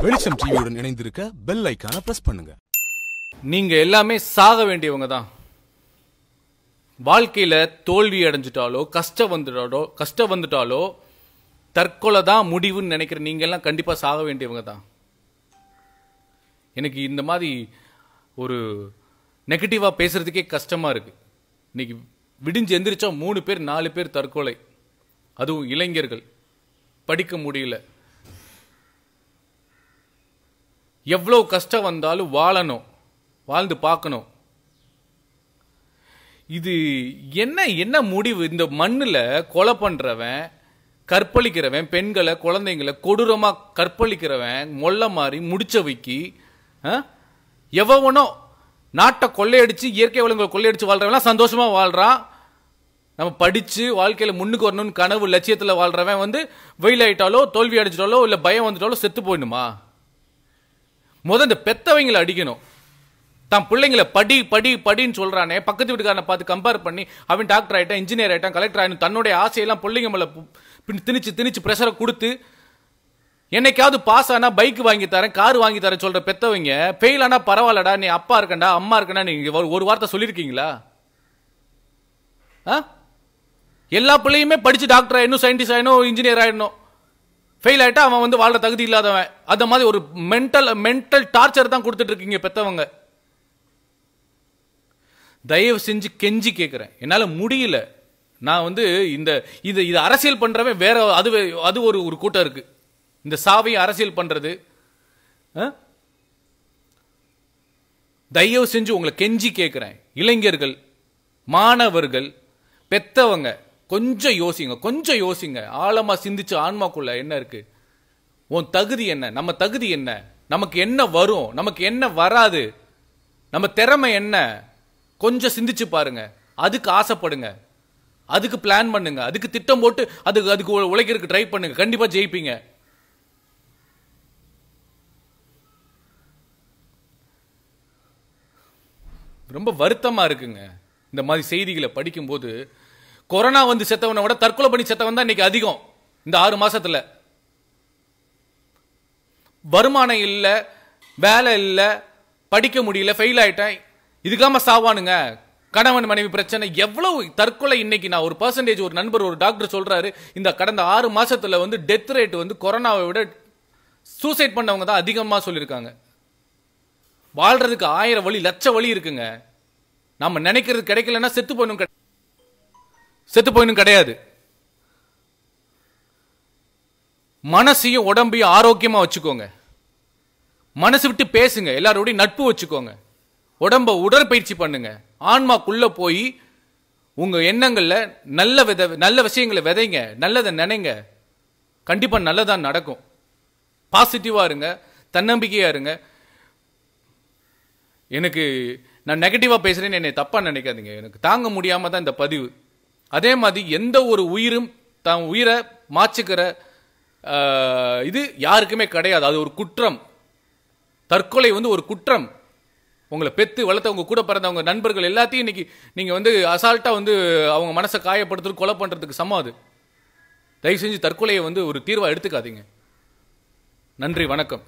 வெளிச்சம் டிவியுடன் இணைந்திருக்க பெல் ஐக்கான பிரஸ் பண்ணுங்க நீங்க எல்லாமே சாக வேண்டியவங்க தான் வாழ்க்கையில தோல்வி அடைஞ்சிட்டாலோ கஷ்டம் வந்துட்டாலோ கஷ்டம் வந்துட்டாலோ தற்கொலை தான் முடிவுன்னு நினைக்கிற நீங்க எல்லாம் கண்டிப்பா சாக வேண்டியவங்க தான் எனக்கு இந்த மாதிரி ஒரு நெகட்டிவாக பேசுறதுக்கே கஷ்டமாக இருக்குது இன்னைக்கு விடிஞ்சு எந்திரிச்சா மூணு பேர் நாலு பேர் தற்கொலை அதுவும் இளைஞர்கள் படிக்க முடியல எவ்வளோ கஷ்டம் வந்தாலும் வாழணும் வாழ்ந்து பார்க்கணும் இது என்ன என்ன முடிவு இந்த மண்ணில் கொலை பண்ணுறவன் கற்பழிக்கிறவன் பெண்களை குழந்தைங்களை கொடூரமாக கற்பழிக்கிறவன் மொல்ல மாறி முடிச்சவைக்கு எவ்வளோ நாட்டை கொள்ளையடித்து இயற்கை வளங்களை கொள்ளையடித்து வாழ்கிறவன் சந்தோஷமாக வாழ்கிறான் நம்ம படித்து வாழ்க்கையில் முன்னுக்கு வரணும்னு கனவு லட்சியத்தில் வாழ்கிறவன் வந்து வெயில் ஆகிட்டாலோ தோல்வி அடிச்சிட்டாலோ இல்லை பயம் வந்துட்டாலோ செத்து போயிடுமா இந்த பெத்தவங்களை அடிக்கணும் தான் பிள்ளைங்களை படி படி படின்னு சொல்றானே பக்கத்து வீட்டுக்காரனை பார்த்து கம்பேர் பண்ணி அவன் டாக்டர் ஆகிட்டான் இன்ஜினியர் ஆகிட்டான் கலெக்டர் ஆகிடும் தன்னுடைய ஆசையெல்லாம் பிள்ளைங்க பின் திணிச்சு திணிச்சு ப்ரெஷரை கொடுத்து என்னைக்காவது பாஸ் ஆனா பைக் வாங்கி தரேன் கார் வாங்கி தரேன் சொல்ற பெத்தவங்க ஃபெயில் ஆனா பரவாயில்லடா நீ அப்பா இருக்கண்டா அம்மா இருக்கண்டா நீங்க ஒரு வார்த்தை சொல்லியிருக்கீங்களா எல்லா பிள்ளையுமே படிச்சு டாக்டர் ஆயிடணும் சயின்டிஸ்ட் ஆயிடணும் இன்ஜினியர் ஆயிடணும் ஃபெயில் ஆகிட்டா அவன் வந்து வாழ்கிற தகுதி இல்லாதவன் அந்த மாதிரி ஒரு மென்டல் மென்டல் டார்ச்சர் தான் கொடுத்துட்டு இருக்கீங்க பெற்றவங்க தயவு செஞ்சு கெஞ்சி கேட்குறேன் என்னால் முடியல நான் வந்து இந்த இது இது அரசியல் பண்ணுறவன் வேற அது அது ஒரு ஒரு கூட்டம் இருக்குது இந்த சாவையும் அரசியல் பண்ணுறது தயவு செஞ்சு உங்களை கெஞ்சி கேட்குறேன் இளைஞர்கள் மாணவர்கள் பெத்தவங்க கொஞ்சம் யோசிங்க கொஞ்சம் யோசிங்க ஆழமாக சிந்திச்சு ஆன்மாக்குள்ள என்ன இருக்குது உன் தகுதி என்ன நம்ம தகுதி என்ன நமக்கு என்ன வரும் நமக்கு என்ன வராது நம்ம திறமை என்ன கொஞ்சம் சிந்திச்சு பாருங்க அதுக்கு ஆசைப்படுங்க அதுக்கு பிளான் பண்ணுங்க அதுக்கு திட்டம் போட்டு அதுக்கு அதுக்கு உழைக்கிறதுக்கு ட்ரை பண்ணுங்க கண்டிப்பாக ஜெயிப்பீங்க ரொம்ப வருத்தமாக இருக்குங்க இந்த மாதிரி செய்திகளை படிக்கும்போது கொரோனா வந்து செத்தவனை விட தற்கொலை பண்ணி செத்தவன் தான் இன்னைக்கு அதிகம் இந்த ஆறு மாசத்துல வருமானம் இல்லை வேலை இல்லை படிக்க முடியல ஃபெயில் ஆயிட்டேன் இதுக்காம சாவானுங்க கணவன் மனைவி பிரச்சனை எவ்வளவு தற்கொலை இன்னைக்கு நான் ஒரு பர்சன்டேஜ் ஒரு நண்பர் ஒரு டாக்டர் சொல்றாரு இந்த கடந்த ஆறு மாசத்துல வந்து டெத் ரேட் வந்து கொரோனாவை விட சூசைட் பண்ணவங்க தான் அதிகமாக சொல்லியிருக்காங்க வாழ்றதுக்கு ஆயிரம் வழி லட்ச வழி இருக்குங்க நம்ம நினைக்கிறது கிடைக்கலன்னா செத்து போயணும் செத்து போயினும் கிடையாது மனசையும் உடம்பையும் ஆரோக்கியமாக வச்சுக்கோங்க மனசு விட்டு பேசுங்க எல்லாரோடையும் நட்பு வச்சுக்கோங்க உடம்ப உடற்பயிற்சி பண்ணுங்க ஆன்மாக்குள்ள போய் உங்க எண்ணங்கள்ல நல்ல வித நல்ல விஷயங்களை விதைங்க நல்லதை நினைங்க கண்டிப்பா நல்லதான் நடக்கும் பாசிட்டிவா இருங்க தன்னம்பிக்கையா இருங்க எனக்கு நான் நெகட்டிவாக பேசுகிறேன்னு என்னை தப்பாக நினைக்காதீங்க எனக்கு தாங்க முடியாமல் தான் இந்த பதிவு அதே மாதிரி எந்த ஒரு உயிரும் தான் உயிரை மாச்சுக்கிற இது யாருக்குமே கிடையாது அது ஒரு குற்றம் தற்கொலை வந்து ஒரு குற்றம் உங்களை பெற்று வளர்த்தவங்க கூட பிறந்தவங்க நண்பர்கள் எல்லாத்தையும் இன்னைக்கு நீங்கள் வந்து அசால்ட்டாக வந்து அவங்க மனசை காயப்படுத்துறது கொலை பண்ணுறதுக்கு சமாது தயவு செஞ்சு தற்கொலையை வந்து ஒரு தீர்வாக எடுத்துக்காதீங்க நன்றி வணக்கம்